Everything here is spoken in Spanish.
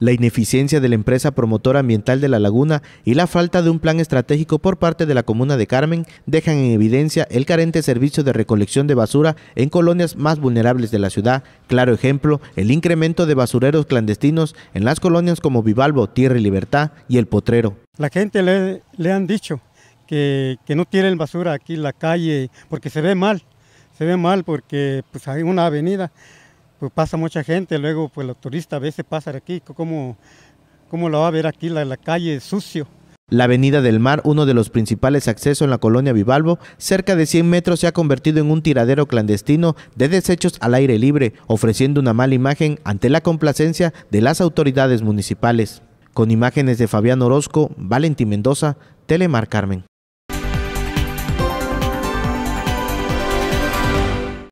La ineficiencia de la empresa promotora ambiental de la laguna y la falta de un plan estratégico por parte de la comuna de Carmen dejan en evidencia el carente servicio de recolección de basura en colonias más vulnerables de la ciudad. Claro ejemplo, el incremento de basureros clandestinos en las colonias como Vivalbo, Tierra y Libertad y El Potrero. La gente le, han dicho que, no tienen basura aquí en la calle porque se ve mal, se ve mal porque pues, hay una avenida pues, pasa mucha gente, luego pues los turistas a veces pasan aquí, ¿cómo, cómo va a ver aquí la, la calle sucio? La Avenida del Mar, uno de los principales accesos en la colonia Vivalvo, cerca de 100 metros se ha convertido en un tiradero clandestino de desechos al aire libre, ofreciendo una mala imagen ante la complacencia de las autoridades municipales. Con imágenes de Fabián Orozco, Valentín Mendoza, Telemar Carmen.